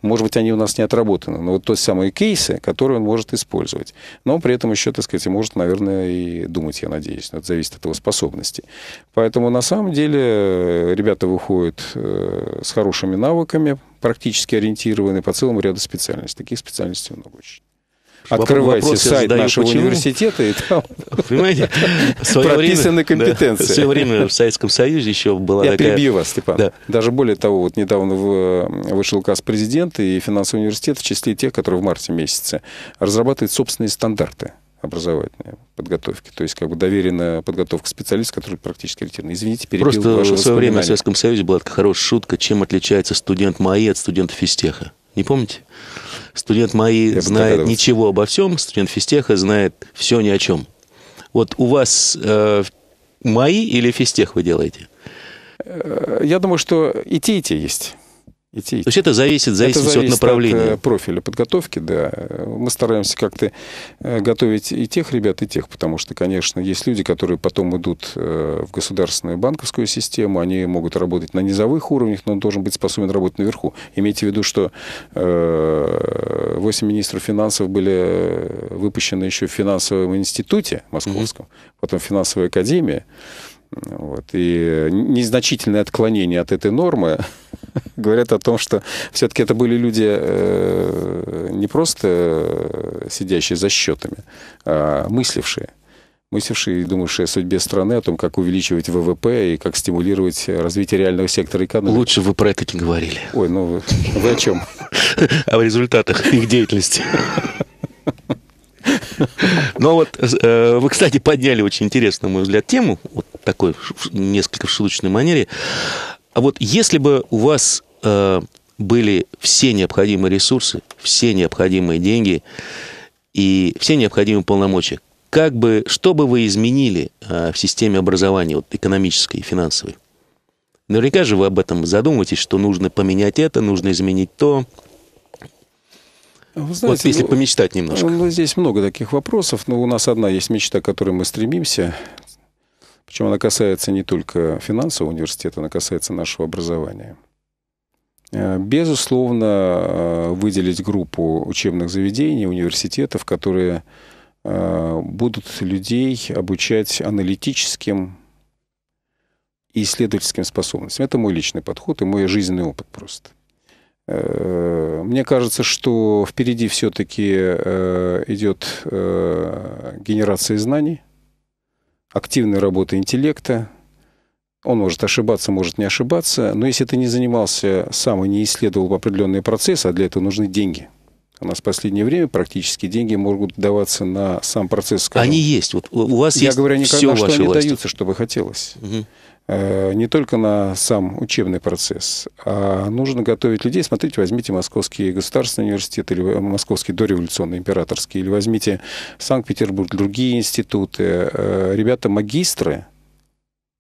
может быть, они у нас не отработаны, но вот те самые кейсы, которые он может использовать. Но при этом еще, так сказать, может, наверное, и думать, я надеюсь. Это зависит от его способностей. Поэтому, на самом деле, э, ребята выходят э, с хорошими навыками, практически ориентированы по целому ряду специальностей. Таких специальностей много очень. Открывайте сайт задаю, нашего почему? университета, и там Понимаете, прописаны время, компетенции. Да, в свое время в Советском Союзе еще была Я такая... перебью вас, Степан. Да. Даже более того, вот недавно э, вышел указ президента, и финансовый университет в числе тех, которые в марте месяце разрабатывает собственные стандарты образовательной подготовки. То есть, как бы доверенная подготовка специалистов, который практически ретированный. Извините, перебил Просто в свое время в Советском Союзе была такая хорошая шутка, чем отличается студент МАИ от студента физтеха. Не помните? Студент мои Я знает ничего обо всем, студент физтеха знает все ни о чем. Вот у вас э, МАИ или физтех вы делаете? Э, я думаю, что и те, и те есть идти. То есть это зависит, зависит, это зависит от направления. От э, профиля подготовки, да. Мы стараемся как-то э, готовить и тех ребят, и тех, потому что, конечно, есть люди, которые потом идут э, в государственную банковскую систему, они могут работать на низовых уровнях, но он должен быть способен работать наверху. Имейте в виду, что 8 министров финансов были выпущены еще в финансовом институте московском, mm-hmm. потом в финансовой академии. Вот. И незначительное отклонение от этой нормы говорят о том, что все-таки это были люди э, не просто сидящие за счетами, а мыслившие мыслившие и думавшие о судьбе страны, о том, как увеличивать ВВП и как стимулировать развитие реального сектора экономики. Лучше вы про это не говорили. Ой, ну вы, вы о чем? О результатах их деятельности. Но ну вот э, вы, кстати, подняли очень интересную, на мой взгляд, тему, вот такой, несколько в шуточной манере. А вот если бы у вас э, были все необходимые ресурсы, все необходимые деньги и все необходимые полномочия, как бы, что бы вы изменили э, в системе образования, вот, экономической и финансовой? Наверняка же вы об этом задумываетесь, что нужно поменять это, нужно изменить то. Вы знаете, вот если ну, помечтать немножко. Ну, здесь много таких вопросов, но у нас одна есть мечта, к которой мы стремимся. Причем она касается не только финансового университета, она касается нашего образования. Э, безусловно, э, выделить группу учебных заведений, университетов, которые э, будут людей обучать аналитическим и исследовательским способностям. Это мой личный подход и мой жизненный опыт просто. Мне кажется, что впереди все-таки идет генерация знаний – активной работы интеллекта. Он может ошибаться, может не ошибаться, но если ты не занимался сам и не исследовал определенные процессы, а для этого нужны деньги. У нас в последнее время практически деньги могут даваться на сам процесс. Скажем. Они есть. Вот у вас Я есть говорю, не все на что они власти. даются, что бы хотелось. Угу. Э, не только на сам учебный процесс, а нужно готовить людей. Смотрите, возьмите Московский государственный университет или э, Московский дореволюционный императорский, или возьмите Санкт-Петербург, другие институты. Э, Ребята-магистры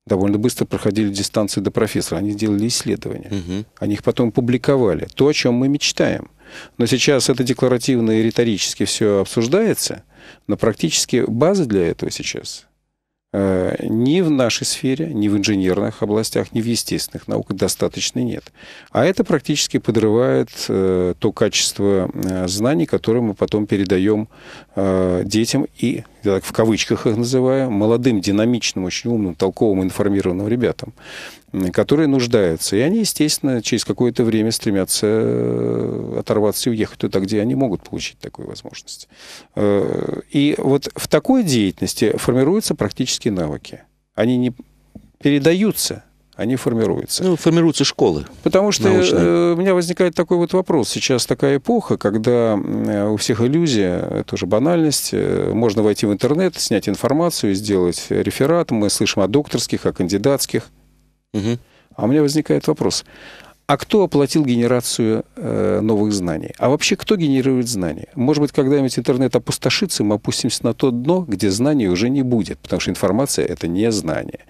довольно быстро проходили дистанции до профессора. Они делали исследования. Угу. Они их потом публиковали. То, о чем мы мечтаем. Но сейчас это декларативно и риторически все обсуждается, но практически база для этого сейчас – Э, ни в нашей сфере, ни в инженерных областях, ни в естественных науках достаточно нет. А это практически подрывает э, то качество э, знаний, которые мы потом передаем детям и я так в кавычках их называю, молодым, динамичным, очень умным, толковым, информированным ребятам, которые нуждаются. И они, естественно, через какое-то время стремятся э, оторваться и уехать туда, где они могут получить такую возможность. Э, и вот в такой деятельности формируются практические навыки. Они не передаются, они формируются. Ну, формируются школы. Потому что научные. Э, у меня возникает такой вот вопрос. Сейчас такая эпоха, когда э, у всех иллюзия, тоже банальность. Э, можно войти в интернет, снять информацию, сделать реферат. Мы слышим о докторских, о кандидатских. Угу. А у меня возникает вопрос а кто оплатил генерацию э, новых знаний? А вообще, кто генерирует знания? Может быть, когда-нибудь интернет опустошится, мы опустимся на то дно, где знаний уже не будет, потому что информация – это не знание.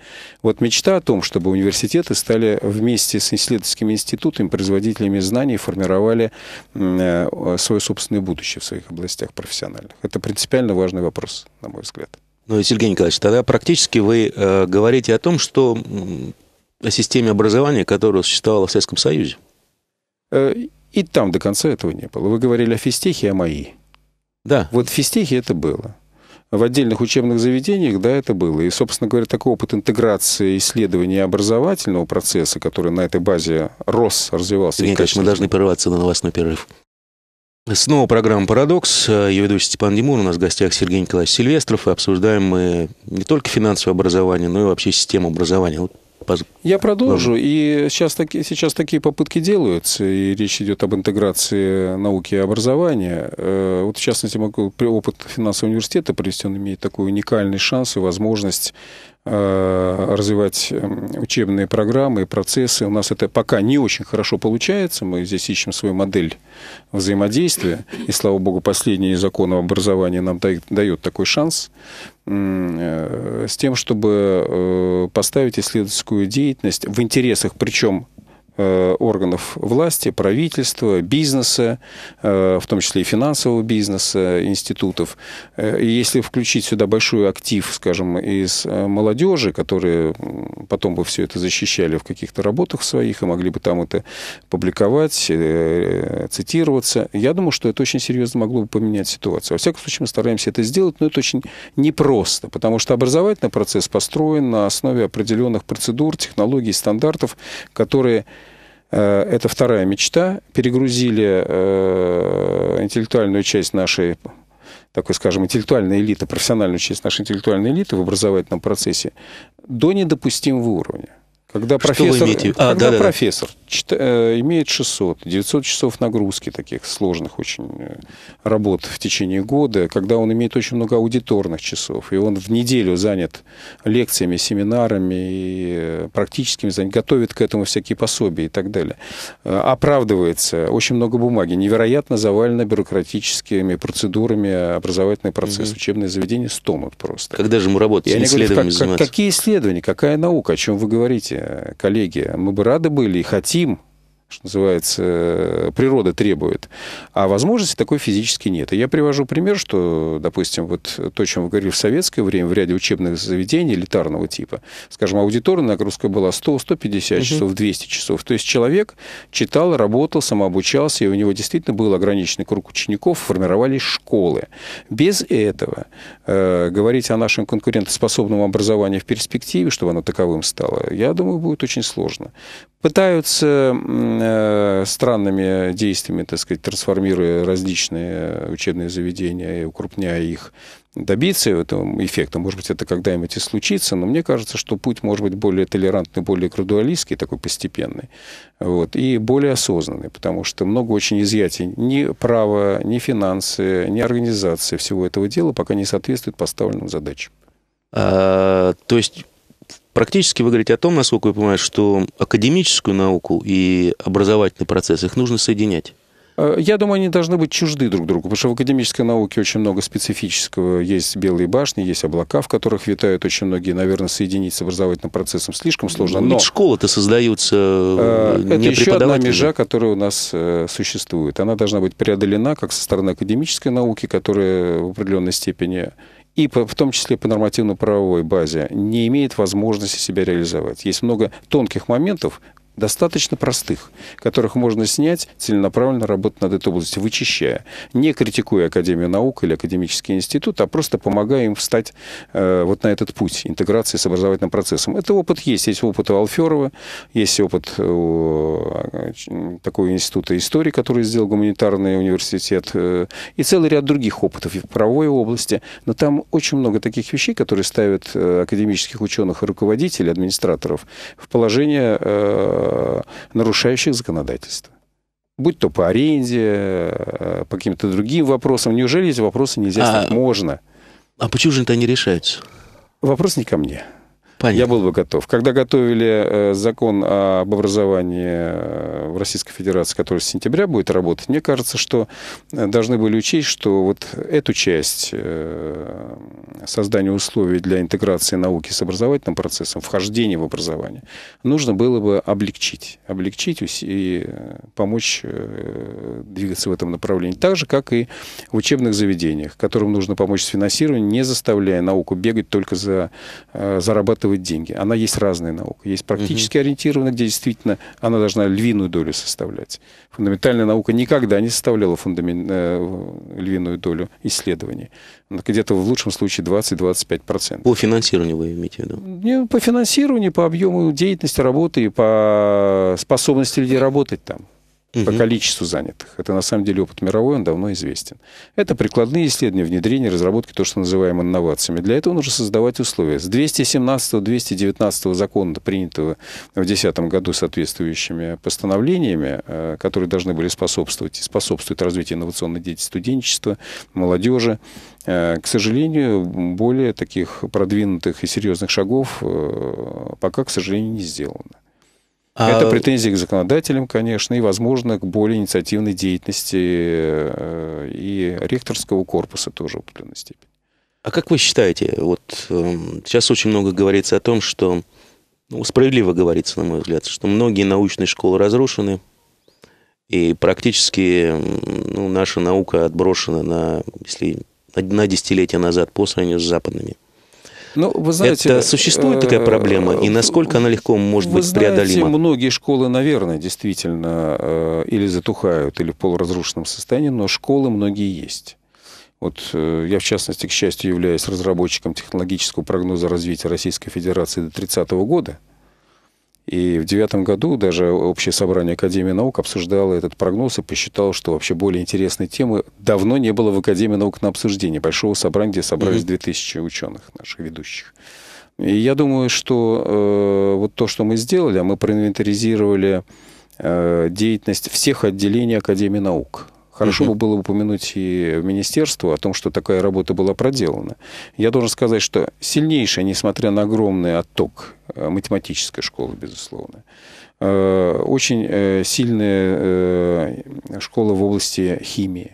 Вот мечта о том, чтобы университеты стали вместе с исследовательскими институтами, производителями знаний, формировали э, свое собственное будущее в своих областях профессиональных. Это принципиально важный вопрос, на мой взгляд. Ну, Сергей Николаевич, тогда практически вы э, говорите о том, что о системе образования, которая существовала в Советском Союзе. Э, и там до конца этого не было. Вы говорили о физтехе о МАИ. Да. Вот в физтехе это было. В отдельных учебных заведениях, да, это было. И, собственно говоря, такой опыт интеграции исследования образовательного процесса, который на этой базе рос, развивался. Нет, конечно, мы должны прерваться на новостной перерыв. Снова программа «Парадокс». Ее э, ведущий Степан Димон. У нас в гостях Сергей Николаевич Сильвестров. И обсуждаем мы не только финансовое образование, но и вообще систему образования. Вот я продолжу. Ну, и сейчас, таки, сейчас такие попытки делаются, и речь идет об интеграции науки и образования. Э, вот в частности, опыт финансового университета Пристин имеет такой уникальный шанс и возможность Э, развивать эм, учебные программы и процессы. У нас это пока не очень хорошо получается. Мы здесь ищем свою модель взаимодействия. И, слава богу, последний закон об образовании нам дает такой шанс э, с тем, чтобы э, поставить исследовательскую деятельность в интересах, причем Э, органов власти, правительства, бизнеса, э, в том числе и финансового бизнеса, институтов. Э, и если включить сюда большой актив, скажем, из молодежи, которые потом бы все это защищали в каких-то работах своих и могли бы там это публиковать, цитироваться, я думаю, что это очень серьезно могло бы поменять ситуацию. Во всяком случае, мы стараемся это сделать, но это очень непросто, потому что образовательный процесс построен на основе определенных процедур, технологий, стандартов, которые Э, это вторая мечта. Перегрузили э, интеллектуальную часть нашей такой, скажем, интеллектуальной элиты, профессиональную часть нашей интеллектуальной элиты в образовательном процессе до недопустимого уровня. Когда профессор, имеете? А, когда да, профессор да, да. Чит, э, имеет 600, 900 часов нагрузки таких сложных очень э, работ в течение года, когда он имеет очень много аудиторных часов, и он в неделю занят лекциями, семинарами, и э, практическими занятиями, готовит к этому всякие пособия и так далее, оправдывается, очень много бумаги, невероятно завалено бюрократическими процедурами образовательный процесс, угу. учебные заведения стонут просто. Когда же мы работаем? Как, как, какие исследования, какая наука, о чем вы говорите? коллеги, мы бы рады были и хотим что называется, э, природа требует. А возможности такой физически нет. И я привожу пример, что, допустим, вот то, о чем вы говорили в советское время, в ряде учебных заведений элитарного типа, скажем, аудиторная нагрузка была 100-150 угу. часов, 200 часов. То есть человек читал, работал, самообучался, и у него действительно был ограниченный круг учеников, формировались школы. Без этого э, говорить о нашем конкурентоспособном образовании в перспективе, чтобы оно таковым стало, я думаю, будет очень сложно. Пытаются Э, странными действиями, так сказать, трансформируя различные э, учебные заведения и укрупняя их, добиться этого эффекта. Может быть, это когда-нибудь и случится, но мне кажется, что путь может быть более толерантный, более градуалистский, такой постепенный, вот, и более осознанный, потому что много очень изъятий ни право, ни финансы, ни организация всего этого дела пока не соответствует поставленным задачам. А, то есть Практически вы говорите о том, насколько я понимаю, что академическую науку и образовательный процесс, их нужно соединять. Э, я думаю, они должны быть чужды друг другу, потому что в академической науке очень много специфического. Есть белые башни, есть облака, в которых витают очень многие. Наверное, соединить с образовательным процессом слишком сложно. Но Ведь школы-то создаются э, э не Это еще одна межа, которая у нас э, существует. Она должна быть преодолена как со стороны академической науки, которая в определенной степени и по, в том числе по нормативно-правовой базе не имеет возможности себя реализовать. Есть много тонких моментов, достаточно простых, которых можно снять, целенаправленно работать над этой областью, вычищая, не критикуя Академию наук или Академический институт, а просто помогая им встать э, вот на этот путь интеграции с образовательным процессом. Это опыт есть. Есть опыт у Алферова, есть опыт у э, такого института истории, который сделал гуманитарный университет, э, и целый ряд других опытов и в правовой области. Но там очень много таких вещей, которые ставят э, академических ученых, и руководителей, администраторов в положение э, Э, нарушающих законодательство. Будь то по аренде, э, по каким-то другим вопросам. Неужели эти вопросы нельзя А, Можно. А почему же это не решаются? Вопрос не ко мне. Понятно. Я был бы готов. Когда готовили э, закон об образовании э, в Российской Федерации, который с сентября будет работать, мне кажется, что э, должны были учесть, что вот эту часть создания условий для интеграции науки с образовательным процессом, вхождения в образование, нужно было бы облегчить. Облегчить и помочь двигаться в этом направлении. Так же, как и в учебных заведениях, которым нужно помочь с финансированием, не заставляя науку бегать только за зарабатывать зарабатывать деньги. Она есть разная наука. Есть практически угу. ориентированная, где действительно она должна львиную долю составлять. Фундаментальная наука никогда не составляла фундамен... Э, львиную долю исследований. Где-то в лучшем случае 20-25%. По финансированию вы имеете в виду? Не, по финансированию, по объему деятельности, работы и по способности людей работать там угу. по количеству занятых. Это на самом деле опыт мировой, он давно известен. Это прикладные исследования, внедрение, разработки, то, что называем инновациями. Для этого нужно создавать условия. С 217-219 закона, принятого в 2010 году соответствующими постановлениями, э, которые должны были способствовать и способствуют развитию инновационной деятельности студенчества, молодежи, э, к сожалению, более таких продвинутых и серьезных шагов э, пока, к сожалению, не сделано. Это а, претензии к законодателям, конечно, и, возможно, к более инициативной деятельности э, и ректорского корпуса тоже в определенной степени. А как вы считаете, вот эм, сейчас очень много говорится о том, что, ну, справедливо говорится, на мой взгляд, что многие научные школы разрушены, и практически эм, ну, наша наука отброшена на, если на десятилетия назад по сравнению с западными. Ну, вы знаете, это существует такая э, проблема, и насколько она легко может вы быть знаете, преодолима? многие школы, наверное, действительно э, или затухают, или в полуразрушенном состоянии, но школы многие есть. Вот э, я, в частности, к счастью, являюсь разработчиком технологического прогноза развития Российской Федерации до 30 года – и в девятом году даже Общее собрание Академии наук обсуждало этот прогноз и посчитал, что вообще более интересной темы давно не было в Академии наук на обсуждении. Большого собрания, где собрались 2000 ученых наших ведущих. И я думаю, что э, вот то, что мы сделали, а мы проинвентаризировали э, деятельность всех отделений Академии наук. Хорошо бы было упомянуть и министерство о том, что такая работа была проделана. Я должен сказать, что сильнейшая, несмотря на огромный отток э, математической школы, безусловно, э, очень э, сильная школа в области химии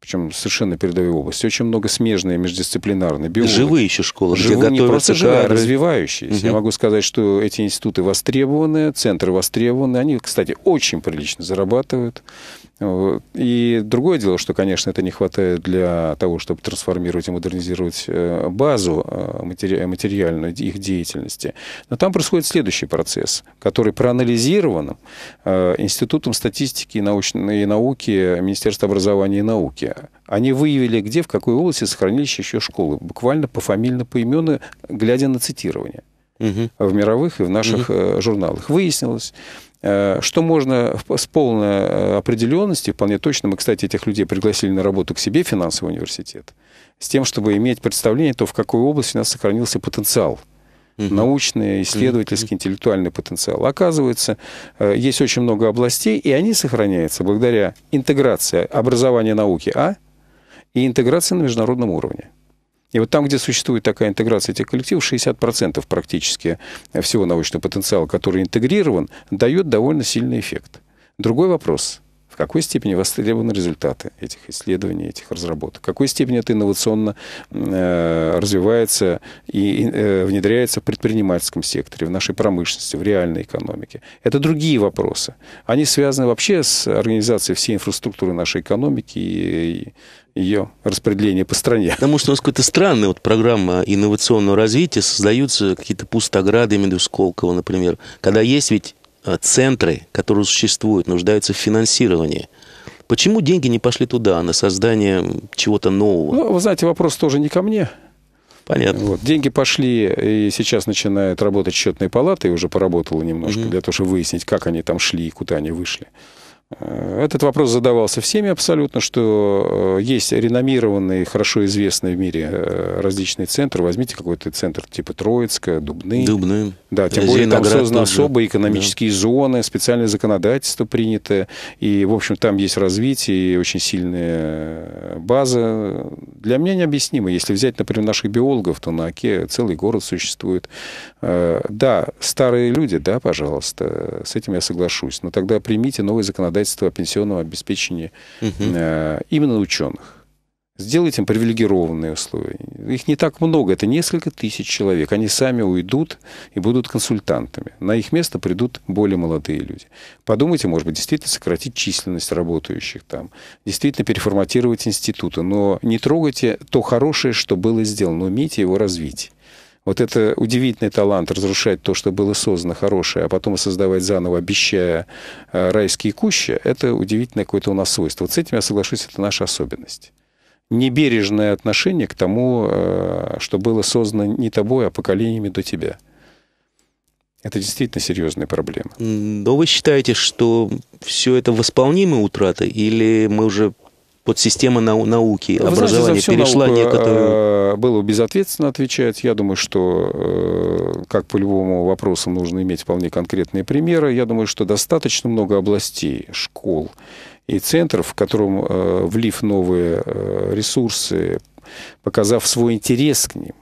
причем совершенно передовой области. Очень много смежные, междисциплинарные, биологи. Живые еще школы, Живые, где не просто живые, а развивающиеся. Угу. Я могу сказать, что эти институты востребованы, центры востребованы. Они, кстати, очень прилично зарабатывают. И другое дело, что, конечно, это не хватает для того, чтобы трансформировать и модернизировать э, базу э, материальную их деятельности. Но там происходит следующий процесс, который проанализирован э, Институтом статистики и, научной, и науки Министерства образования и науки. Они выявили, где, в какой области сохранились еще школы, буквально по по поименно, глядя на цитирование угу. в мировых и в наших угу. журналах. Выяснилось, Э, что можно с полной э, определенностью, вполне точно, мы, кстати, этих людей пригласили на работу к себе, в финансовый университет, с тем, чтобы иметь представление, то в какой области у нас сохранился потенциал угу. научный, исследовательский, угу. интеллектуальный потенциал. Оказывается, э, есть очень много областей, и они сохраняются благодаря интеграции образования науки А и интеграции на международном уровне. И вот там, где существует такая интеграция этих коллективов, 60% практически всего научного потенциала, который интегрирован, дает довольно сильный эффект. Другой вопрос – в какой степени востребованы результаты этих исследований, этих разработок, в какой степени это инновационно э, развивается и э, внедряется в предпринимательском секторе, в нашей промышленности, в реальной экономике. Это другие вопросы. Они связаны вообще с организацией всей инфраструктуры нашей экономики и, ее распределение по стране. Потому что у нас какая-то странная вот программа инновационного развития, создаются какие-то пустограды Медвежсколково, например, когда есть ведь Э, центры, которые существуют, нуждаются в финансировании. Почему деньги не пошли туда, на создание чего-то нового? Ну, вы знаете, вопрос тоже не ко мне. Понятно. Вот. Деньги пошли, и сейчас начинает работать счетная палата, и уже поработала немножко угу. для того, чтобы выяснить, как они там шли и куда они вышли. Э, этот вопрос задавался всеми абсолютно, что э, есть реномированные, хорошо известные в мире э, различные центры. Возьмите какой-то центр типа Троицка, Дубны. Дубны. Да, тем более там созданы особые экономические да. зоны, специальное законодательство принято. И, в общем, там есть развитие и очень сильная база. Для меня необъяснимо. Если взять, например, наших биологов, то на Оке целый город существует. Да, старые люди, да, пожалуйста, с этим я соглашусь. Но тогда примите новый законодательство законодательства пенсионного обеспечения обеспечении угу. Э, именно ученых. сделайте им привилегированные условия. Их не так много, это несколько тысяч человек. Они сами уйдут и будут консультантами. На их место придут более молодые люди. Подумайте, может быть, действительно сократить численность работающих там, действительно переформатировать институты, но не трогайте то хорошее, что было сделано, умейте его развить. Вот это удивительный талант разрушать то, что было создано хорошее, а потом создавать заново, обещая э, райские кущи, это удивительное какое-то у нас свойство. Вот с этим я соглашусь, это наша особенность. Небережное отношение к тому, э, что было создано не тобой, а поколениями до тебя. Это действительно серьезная проблема. Но вы считаете, что все это восполнимые утраты, или мы уже подсистема нау науки, Вы образования знаете, перешла некоторую... Э, было безответственно отвечать. Я думаю, что э, как по любому вопросу нужно иметь вполне конкретные примеры. Я думаю, что достаточно много областей, школ и центров, в котором э, влив новые ресурсы, показав свой интерес к ним,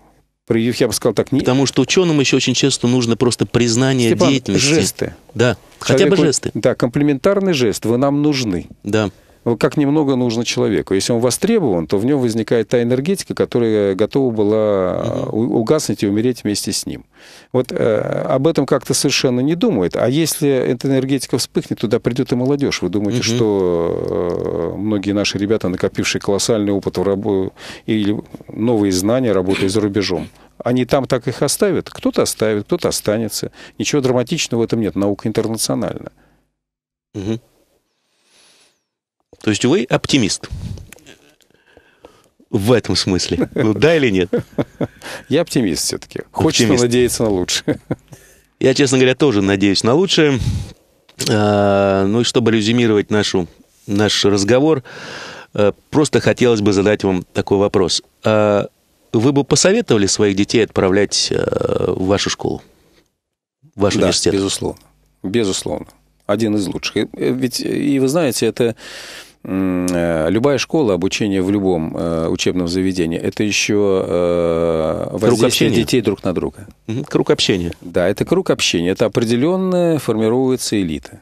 проявив, я бы сказал так, не... Потому что ученым еще очень часто нужно просто признание Степан, деятельности. жесты. Да, Человеку, хотя бы жесты. Да, комплементарный жест, вы нам нужны. Да как немного нужно человеку. Если он востребован, то в нем возникает та энергетика, которая готова была э, угаснуть и умереть вместе с ним. Вот э, об этом как-то совершенно не думает. А если эта энергетика вспыхнет, туда придет и молодежь. Вы думаете, угу. что э, многие наши ребята, накопившие колоссальный опыт в работе или новые знания, работая за рубежом, они там так их оставят? Кто-то оставит, кто-то останется. Ничего драматичного в этом нет. Наука интернациональна. Угу. То есть вы оптимист. В этом смысле. Ну да или нет? Я оптимист все-таки. Хочется оптимист. надеяться на лучшее. Я, честно говоря, тоже надеюсь на лучшее. А, ну и чтобы резюмировать нашу, наш разговор, э, просто хотелось бы задать вам такой вопрос. А вы бы посоветовали своих детей отправлять э, в вашу школу, в ваш да, университет? безусловно. Безусловно. Один из лучших. Э, ведь, и вы знаете, это Э, любая школа, обучение в любом э, учебном заведении, это еще э, воздействие детей друг на друга. Круг общения. Да, это круг общения. Это определенная формируется элита.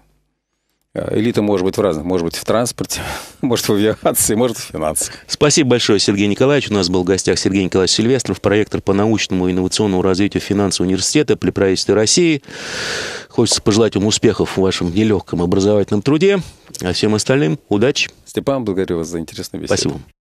Э, элита может быть в разных. Может быть, в транспорте, может, в авиации, может, в финансах. Спасибо большое, Сергей Николаевич. У нас был в гостях Сергей Николаевич Сильвестров, проектор по научному и инновационному развитию финансового университета при правительстве России. Хочется пожелать вам успехов в вашем нелегком образовательном труде. А всем остальным удачи. Степан, благодарю вас за интересную беседу. Спасибо.